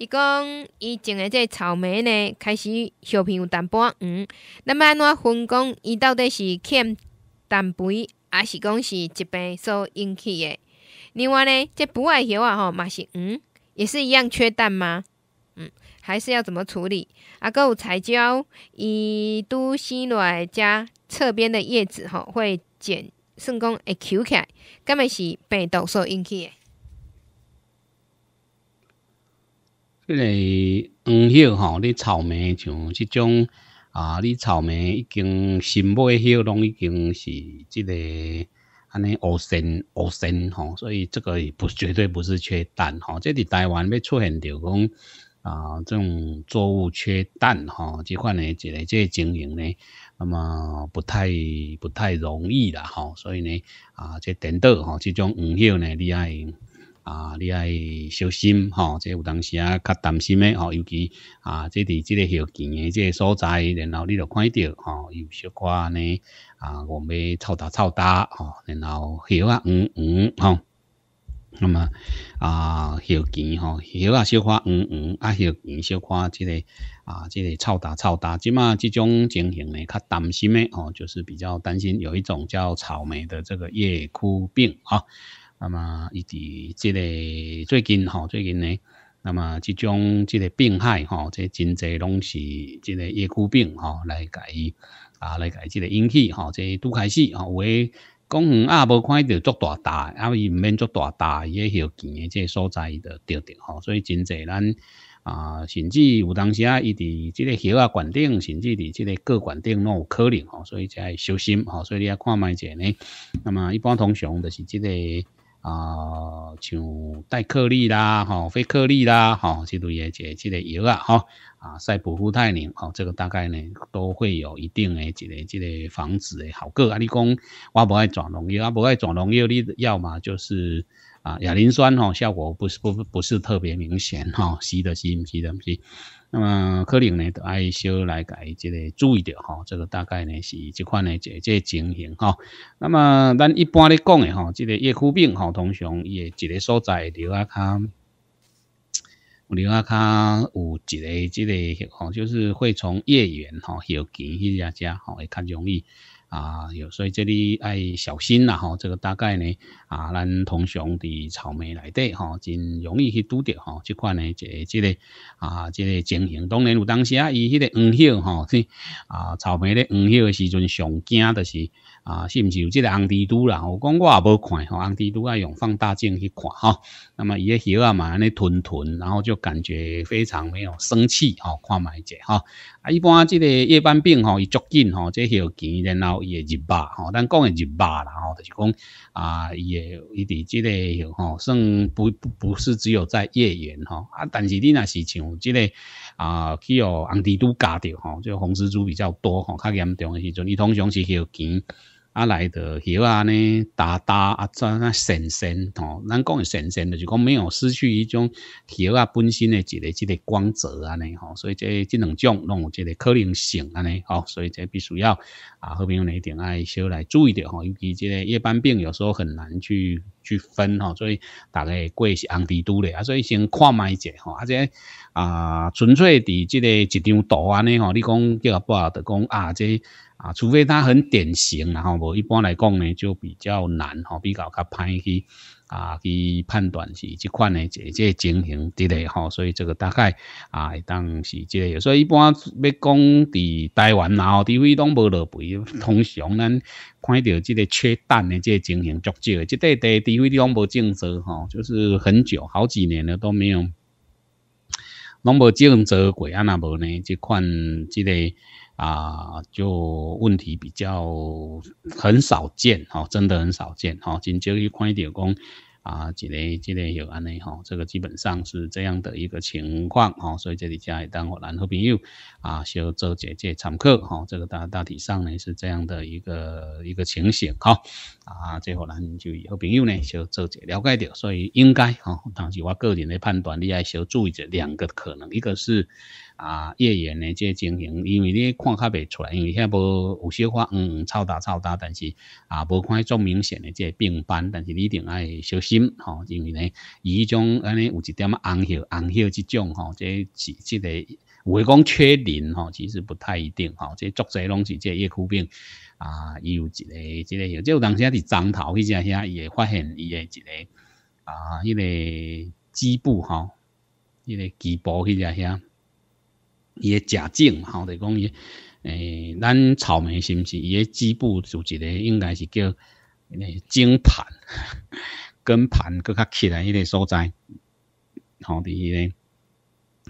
伊讲，伊种的这草莓呢，开始叶片有淡仔黄，咱要安怎分工？伊到底是欠氮肥，还是讲是疾病所引起？诶，另外呢，这不爱叶啊，吼，嘛是黄，也是一样缺氮吗？嗯，还是要怎么处理？啊，哥有彩椒，伊都落来加侧边的叶子，吼，会剪，算讲会揪起来，敢咪是病毒所引起的。这个黄叶吼，你草莓像这种啊，你草莓已经新买的叶拢已经是这个安尼恶生恶生吼，所以这个也不绝对不是缺氮吼。这里台湾要出现到讲啊，这种作物缺氮哈，这款呢，这个这经营呢，那么不太不太容易了哈。所以呢，啊，这等到吼这种黄叶呢厉害。啊，你爱小心吼，即有当时啊较担心的吼，尤其啊，即伫即个叶剑的即个所在，然后你就看到吼，有小块呢啊，我们要臭打臭打吼，然后叶啊黄黄吼，那么啊叶剑吼叶啊小可黄黄啊叶剑小可即个啊即个臭打臭打，即嘛这种情形呢较担心的吼，就是比较担心有一种叫草莓的这个叶枯病啊。那么，伊伫即个最近吼，最近呢，那么即种即个病害吼，即真侪拢是即个叶枯病吼来甲伊，啊来甲伊即个引起吼，即拄开始吼有诶，公园啊，无看到足大大，啊伊毋免足大大，伊迄叶近诶即个所在着掉着吼，所以真侪咱啊，甚至有当时啊，伊伫即个叶啊冠顶，甚至伫即个果冠顶拢有可能吼，所以才会小心吼，所以你啊看卖者呢。那么一般通常着是即个。啊，像带颗粒啦，吼，非颗粒啦，吼，这类的这这类药啊，吼，啊，赛普夫泰宁，吼，这个大概呢，都会有一定的这类这类防止的好个。啊，你讲，我不爱转农药，啊，不爱转农药，你要嘛就是。啊，亚磷酸哈，效果不是不不是特别明显哈，是的是唔是的是。那么可能呢，都爱小来改这个注意点哈。这个大概呢是这款呢这这情形哈。那么咱一般咧讲诶哈，这个叶枯病哈，通常伊一个所在留啊卡，留啊卡有一个这个吼，就是会从叶缘吼叶茎去压压吼会较容易。啊，有，所以这里爱小心啦吼，这个大概呢，啊，咱通常伫草莓内底吼，真容易去拄着吼，即款呢，个即个啊，即个情形。当然有当时啊，伊迄个黄叶哈，啊，草莓咧黄叶的时阵，上惊的是。啊，是不是有这个红蜘蛛啦？我讲我也无看，红蜘蛛爱用放大镜去看哈。那么伊个叶啊嘛，安尼吞吞，然后就感觉非常没有生气哈。看卖者哈，啊，一般这个叶斑病吼，伊足紧吼，这些叶然后伊会入疤吼，咱讲系入疤啦吼，就是讲啊，伊个伊伫这个叶吼，算不不不是只有在夜缘哈，啊，但是你若是像这个啊，去红蜘蛛咬到哈，就红蜘蛛比较多哈，较严重的时候，你通常是叶尖。啊，来的黑啊呢，打打啊，这那神神哦，咱讲的神神就是讲没有失去一种黑啊本身的一个这个光泽啊呢，吼，所以这这两种有这个可能性啊呢，吼，所以这必须要啊，后面一定要少来注意点吼，尤其这个夜班病有时候很难去去分吼，所以大概贵是红底多的啊，所以先看卖者吼，啊这啊，纯粹的这个一张图啊呢，吼，你讲叫不啊，得讲啊这。啊，除非它很典型，然后无一般来讲呢，就比较难吼，比较较歹去啊去判断是这款呢这个情形之类吼，所以这个大概啊当当是即个，所以一般要讲伫台湾然后除非都无落肥，通常咱看到即个缺蛋的这情形足少，即块地地位都无征收吼，就是很久好几年了都没有。拢无正则过啊那无呢？即款即类啊，就问题比较很少见，哈，真的很少见，哈。真少去看一点讲。啊，一个、一个有安尼吼，这个基本上是这样的一个情况吼，所以这里加一单我然后朋友啊，小周姐姐参考吼，这个大大体上呢是这样的一个一个情形哈。啊，最后呢就以后朋友呢小周姐了解掉，所以应该吼，但是我个人的判断你还需要注意着两个可能，一个是。啊，叶缘的这情形，因为你看较袂出来，因为遐无有些化嗯，臭大臭大，但是啊，无看种明显的这病斑，但是你定爱小心哈，因为呢，伊一种安尼有一点红血红血这种哈，这这的，未讲确定哈，其实不太一定哈，这作者拢是这叶枯病啊，有一个这类，有当时伫张头迄只遐也发现伊个一个啊，那个基部哈，那个基部迄只遐。伊诶假种吼，就讲伊，诶，咱草莓是毋是伊诶基部有一个，应该是叫诶茎盘根盘，搁较起来迄个所在，吼伫迄个。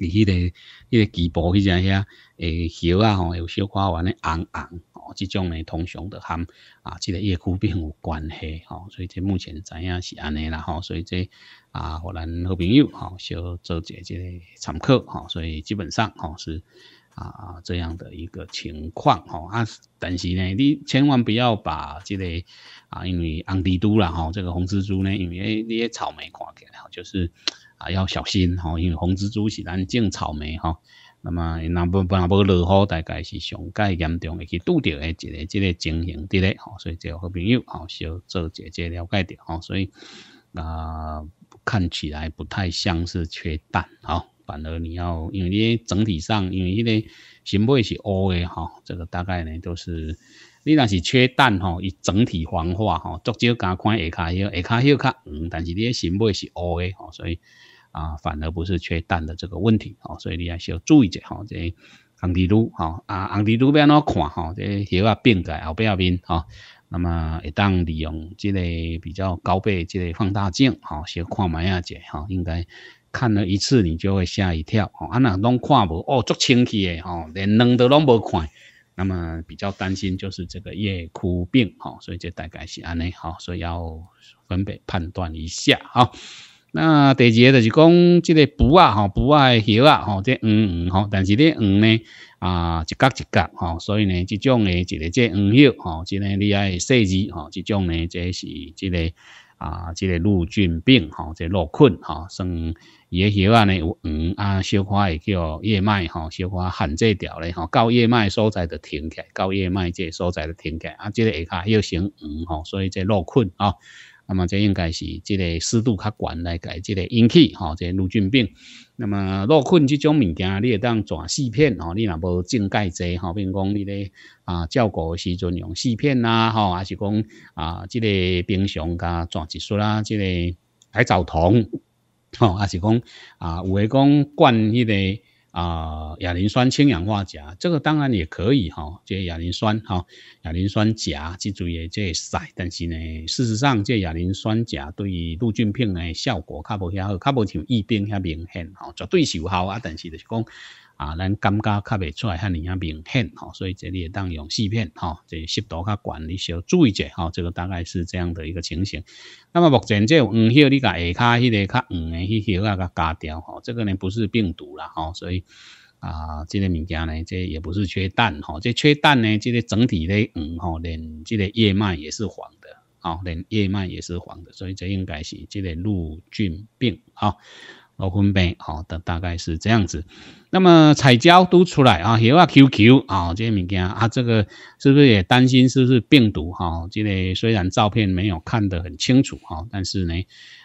你迄个、迄个局部，迄只遐诶，叶啊吼，有小看丸咧，红红吼，即种诶通常都含啊，即个叶枯病有关系吼，所以这目前知影是安尼啦吼，所以这啊，互咱好朋友吼，小做一下个参考吼，所以基本上吼是啊这样的一个情况吼啊，但是呢，你千万不要把即个啊，因为红蜘蛛啦吼，这个红蜘蛛呢，因为你诶草莓看起来，吼，就是。还要小心，吼，因为红蜘蛛是咱种草莓，哈，那么那不那不落雨大概是上介严重会去拄着诶一个即个情形，伫咧，吼，所以个好朋友，吼，要做姐姐了解着，吼，所以啊看起来不太像是缺氮，吼，反而你要因为你整体上因为迄个新叶是乌诶，哈，这个大概呢都是。你若是缺氮吼，伊整体黄化吼，足少加看下卡些，下卡些较黄，但是你诶新叶是乌诶吼，所以啊反而不是缺氮的这个问题吼，所以你还是要注意者吼，即红蜘蛛吼啊红蜘蛛安怎看吼，即许啊变在后壁面吼，那么会当利用即个比较高倍即个放大镜吼，小看买下者吼，应该看了一次你就会吓一跳吼，啊那拢看无哦足清气诶吼，连卵都拢无看。那么比较担心就是这个叶枯病哈，所以这大概是安内好，所以要分别判断一下哈。那第二个就是讲这个补啊哈，补啊叶啊哈，这黄黄哈，但是咧黄呢啊一角一角哈，所以呢这种呢，一个即黄叶哈，即个你爱细枝哈，这种呢这是即个。啊，即个陆军病吼，即落困吼，伊叶叶啊呢有黄啊，小可会叫叶脉吼，小可限这条咧吼，到叶脉所在就停嘅，到叶脉这个所在就停嘅，啊，即个下骹又成黄吼，所以即落困吼。那么这应该是这个湿度较悬来解这个起吼、哈，这乳菌病。那么落菌这种物件，你也当抓四片，哦，你若无精解济，哈，比如讲你咧啊照顾时阵用四片呐，哈，还是讲啊，这个冰箱加抓一束啦，这个海藻桶，哦，还是讲啊，有的讲灌那个。啊，亚磷酸氢氧化钾这个当然也可以哈，这亚磷酸哈，亚磷酸钾记住也这塞，但是呢，事实上这亚磷酸钾对于绿菌片的效果较不遐好，较不像疫病遐明显哈，绝对是有效啊，但是就是讲。啊，咱感觉较未出来，遐尔啊明显吼，所以这里也当用四片吼，个湿度较悬，你要注意者吼，这个大概是这样的一个情形。那么目前这黄叶，你甲下卡迄个较黄的迄条啊，割掉吼，这个呢不是病毒啦吼，所以啊，这个物件呢，这也不是缺氮吼，这缺氮呢，这个整体的黄吼，连这个叶脉也是黄的，哦，连叶脉也是黄的，所以这应该是这个陆菌病啊。我分辨好的大概是这样子，那么彩椒都出来啊，还有啊 QQ 啊这些物件啊，这个是不是也担心是不是病毒哈？这个虽然照片没有看得很清楚哈，但是呢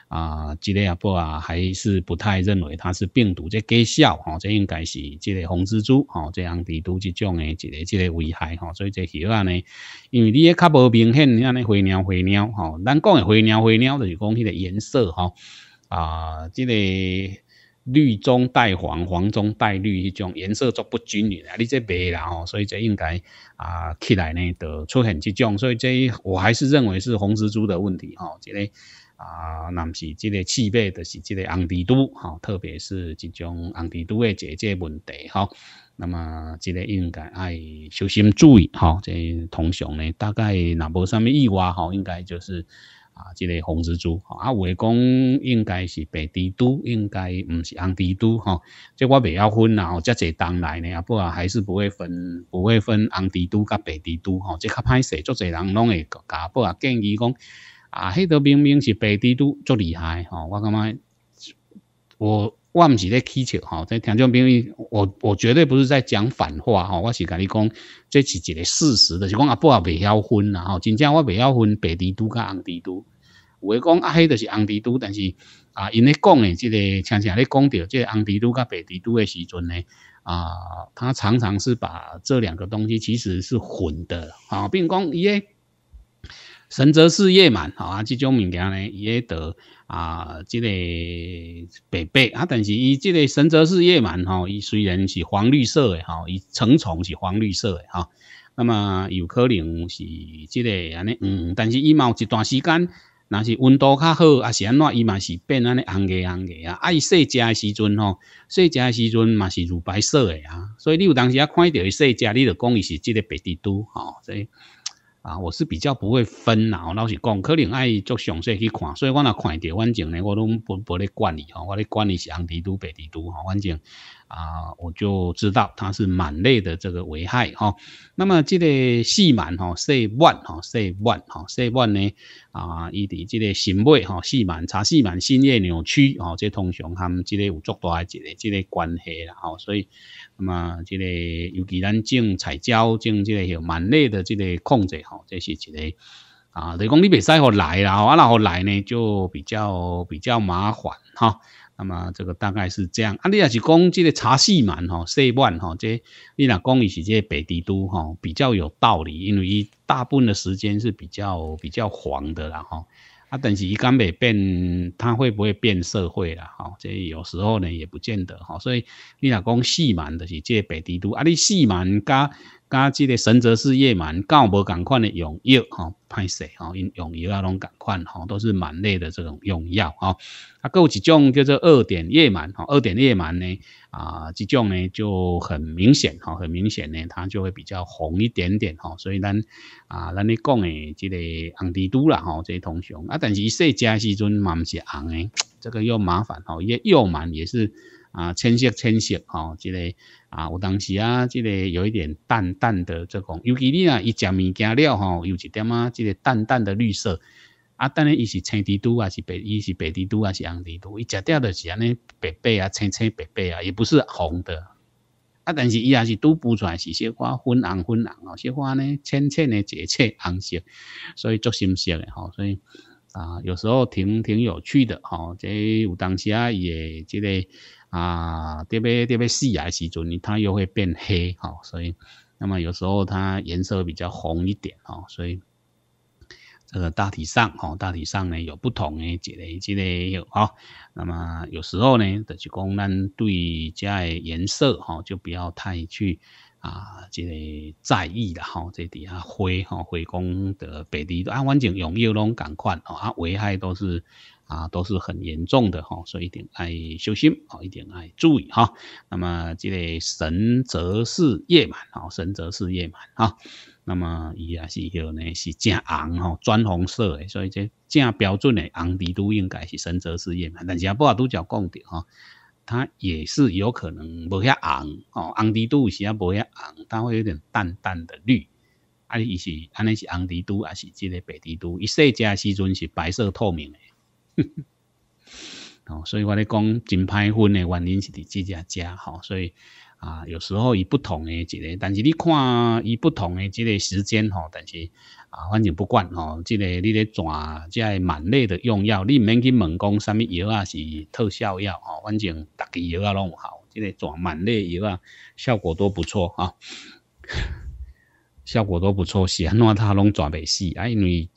啊，这里阿伯啊还是不太认为它是病毒在解笑哈，这应该是这个红蜘蛛哈这样子都这种的这个这个危害哈，所以这条啊呢，因为你也较无明显，你看那灰鸟灰鸟哈，咱讲的灰鸟灰鸟就是讲它个颜色哈。啊，即个绿中带黄，黄中带绿迄种颜色足不均匀啊，你即白啦吼，所以这应该啊起来呢，就出现即种，所以即我还是认为是红蜘蛛的问题哦，即个啊，那是即个气味，的是即个红蜘蛛，吼，特别是即种红蜘蛛的这这问题吼。那么即个应该爱小心注意哈，这通常呢，大概若无什么意外哈，应该就是。啊，即、个红蜘蛛啊，有诶讲应该是白蜘蛛，应该毋是红蜘蛛吼。即、我未晓分啦，吼、遮侪当来呢，啊，不过还是不会分，不会分红蜘蛛甲白蜘蛛吼，即、较歹势，足侪人拢会甲不过建议讲啊，迄个明明是白蜘蛛足厉害吼、我感觉我我毋是咧乞笑吼，即、听众朋友，我我绝对不是在讲反话吼、我是甲你讲，即是一个事实，的。是讲啊，不也未晓分啦吼、真正我未晓分白蜘蛛甲红蜘蛛。会讲啊，迄就是红蜘蛛，但是啊，因咧讲诶，即个常常咧讲到即个红蜘蛛甲白蜘蛛诶时阵呢，啊，他常常是把这两个东西其实是混的，比并讲诶神则是夜晚，啊，种中缅呢，咧，也得啊，即个白白啊，但是伊即个神则是夜晚，吼，伊虽然是黄绿色诶，吼，伊成虫是黄绿色诶，哈，那么有可能是即个安尼，嗯，但是伊有一段时间。那是温度较好，啊是安怎，伊嘛是变安尼红个红个啊。爱细只的时阵吼，细只的时阵嘛是乳白色诶啊。所以你有当时啊，看到伊细只，你著讲伊是即个白地都吼。所以啊，我是比较不会分啦。我老实讲，可能爱做详细去看，所以我若看到反正呢，我拢不不咧管伊吼，我咧管伊是红地都白地都吼，反正。啊，我就知道它是螨类的这个危害哈。那么这个细螨哈、细螨哈、细螨哈、细螨呢啊，伊哋这个审美哈、细螨查细螨心叶扭曲哈，这通常他们这个有足大一个这个关系啦哈。所以，那么这个尤其咱种彩椒、种这个螨类的这个控制哈，这是一个啊。就讲你袂使好来啦，啊，然后来呢就比较比较麻烦哈。那么这个大概是这样，啊，你也是讲这个茶细嘛，哈，细万，哈，这你若讲伊是这北帝都，吼，比较有道理，因为伊大部分的时间是比较比较黄的啦，吼，啊，但是伊干北变，它会不会变社会了，吼，这有时候呢也不见得，吼，所以你若讲细万的是这北帝都，啊，你细万加。刚刚记得神泽是夜满告无共款的用药哈，歹势哈，用用药那种共款哈，都是蛮类的这种用药哈。啊，有几种叫做二点夜满哈，二点夜满呢啊，即种呢就很明显哈，很明显呢它就会比较红一点点哈，所以咱啊，咱你讲诶，这个红地蛛啦哈，这些通常啊，但是细加时阵嘛毋是红诶，这个又麻烦哈，一又满也是啊，浅色清晰哈，这个。啊，有当时啊，这个有一点淡淡的这种，尤其你啊，一食物件了吼，有一点啊，这个淡淡的绿色啊，当然伊是青蜘蛛啊，是白，伊是白蜘蛛啊，是红蜘蛛，一食掉的是安尼白白啊，青青白白啊，也不是红的啊，但是伊也是都孵出来，是小花粉红粉红哦，小花呢浅浅的，一撮红色，所以做心色的吼，所以啊，有时候挺挺有趣的吼，这有当时啊，也这个。啊，特别特别细牙时阵，它又会变黑哈，所以，那么有时候它颜色比较红一点哈，所以这个大体上哈，大体上呢有不同的这类之类有哈，那么有时候呢，就是讲咱对这颜色哈，就不要太去啊这个在意了哈，这底下灰哈灰工的白的啊，环全用没有那种感觉哦，啊危害都是。啊，都是很严重的哈，所以一定爱修心啊，一定爱注意哈。那么这个神泽氏叶螨，好，神泽氏叶螨哈，那么伊也是有呢是正红哦，砖红色的，所以这正标准的红底都应该是神泽氏叶螨。但是也不好都叫讲的哈，它也是有可能无遐红哦，红底度是啊无遐红，它会有点淡淡的绿。啊，伊是安尼是红底度，还是这个白底度？伊细家时阵是白色透明的。哦，所以我咧讲真歹分的原因是伫即只家吼，所以啊，有时候以不同的一个，但是你看以不同的即个时间吼，但是啊，反正不管吼，即个你咧转即个满类的用药，你毋免去问讲啥物药啊是特效药吼，反正逐个药啊拢有效，即个转满类药啊效果都不错啊，效果都不错，是安怎他拢转袂死，啊，因为。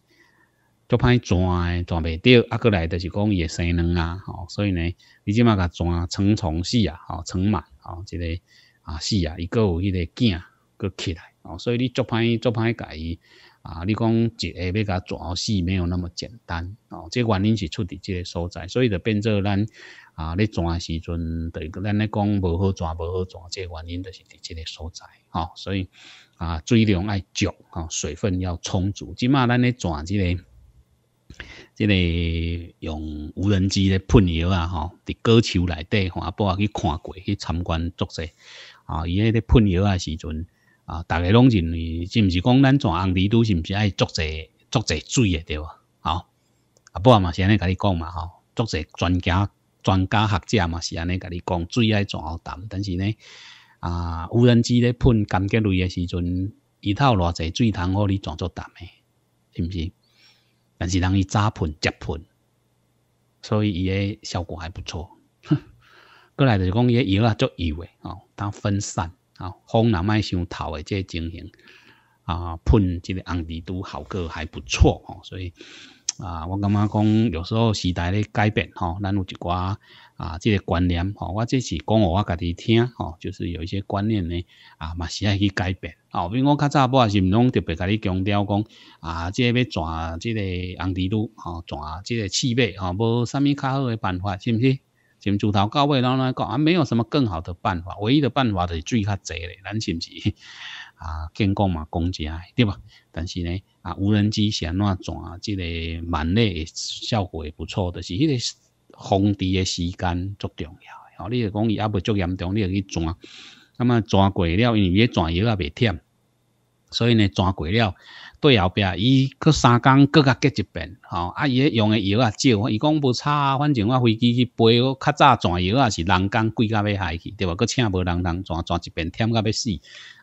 足歹转，转袂到，啊，过来就是讲也生卵啊，吼，所以呢，你即嘛甲转，成虫死啊，吼，成螨，吼，一个啊死啊，一个有迄个囝，佫起来，哦，所以你足歹足歹介，啊，你讲一下要甲转死，没有那么简单，哦，即个原因是出伫即个所在，所以就变做咱啊，你转时阵，对咱咧讲无好转，无好转，即个原因就是伫即个所在，吼，所以啊，水量爱足，吼，水分要充足，即嘛咱咧转，即个。即个用无人机咧喷药啊，吼，伫果树内底，阿伯也去看过，去参观作势，啊，伊迄个喷药啊时阵，啊，大家拢认为是毋是讲咱全红地都是毋是爱作势作势水诶，对无？吼，阿伯嘛是安尼甲你讲嘛吼，作势专家、专家学者嘛是安尼甲你讲，水爱全好淡，但是呢，啊，无人机咧喷甘蔗类诶时阵，伊透偌济水通互你全做淡诶，是毋是？但是人伊早喷、接喷，所以伊个效果还不错。过来就是讲，伊个油啊足油诶，哦，当分散吼，风若卖伤头诶，即个情形啊，喷即个红敌都效果还不错哦，所以。啊，我感觉讲，有时候时代咧改变吼，咱有一寡啊，即个观念吼，我这是讲互我家己听吼，就是有一些观念咧啊，嘛是爱去改变。哦，比如我较早不也是毋拢特别甲你强调讲啊，即个要抓即个红蜘蛛吼，抓即个刺备吼，无啥物较好诶办法，是毋是？毋从头到尾，拢来讲啊，没有什么更好的办法，唯一的办法就是水较济咧，咱是毋是？啊，建国嘛，工姐，对吧？但是呢，啊，无人机是安怎转啊？这个万类效果也不错，就是迄个防治的时间足重要。哦，你著讲伊还未足严重，你去转，那么转过了，因为伊转药也袂忝，所以呢，转过了。对后壁，伊佫三工佫甲结一遍，吼啊！伊用诶药也少，伊讲无差。反正我飞机去飞，我较早转药也是人工贵甲要害去，对无？搁请无人人转转一遍，忝甲要死。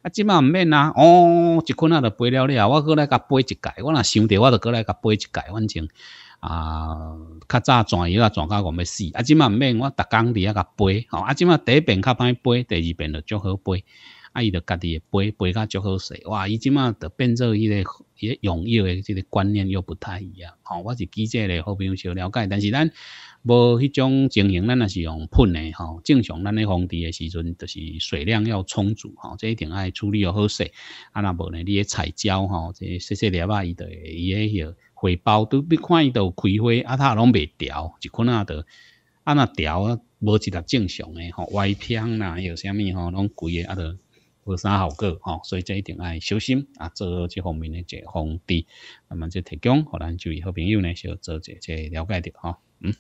啊，即麦毋免啊！哦，一困啊就飞了了，我佫来甲飞一届。我若想着我著佫来甲飞一届。反正啊，较早转药啊，转甲戆要死。啊，即麦毋免，我逐工伫遐甲飞。吼，啊，即麦第一遍较歹飞，第二遍就足好飞。啊，伊著家己诶培培较足好势，哇！伊即马著变做迄个伊个用药诶，即个观念又不太一样吼。我是记者好朋友小了解，但是咱无迄种情形，咱若是用喷诶，吼。正常咱咧防治诶时阵，著是水量要充足吼，这一定爱处理好势。啊，若无呢，你诶彩椒吼，这细细粒啊，伊会伊个哟，回包都你看伊都开花，啊，它拢未掉，一可啊。的啊，那掉啊，无一粒正常诶，吼歪偏啦，又啥物吼拢贵个啊，著。有啥效果吼，所以这一定爱小心啊，做这方面呢一个防治，那么这提供，互咱就以后朋友呢是做一一下了解着啊，嗯。